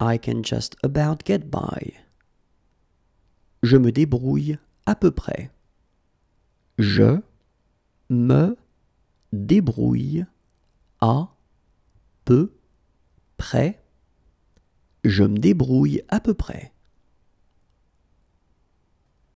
I can just about get by. Je me débrouille à peu près. Je me débrouille à peu près. Je me débrouille à peu près.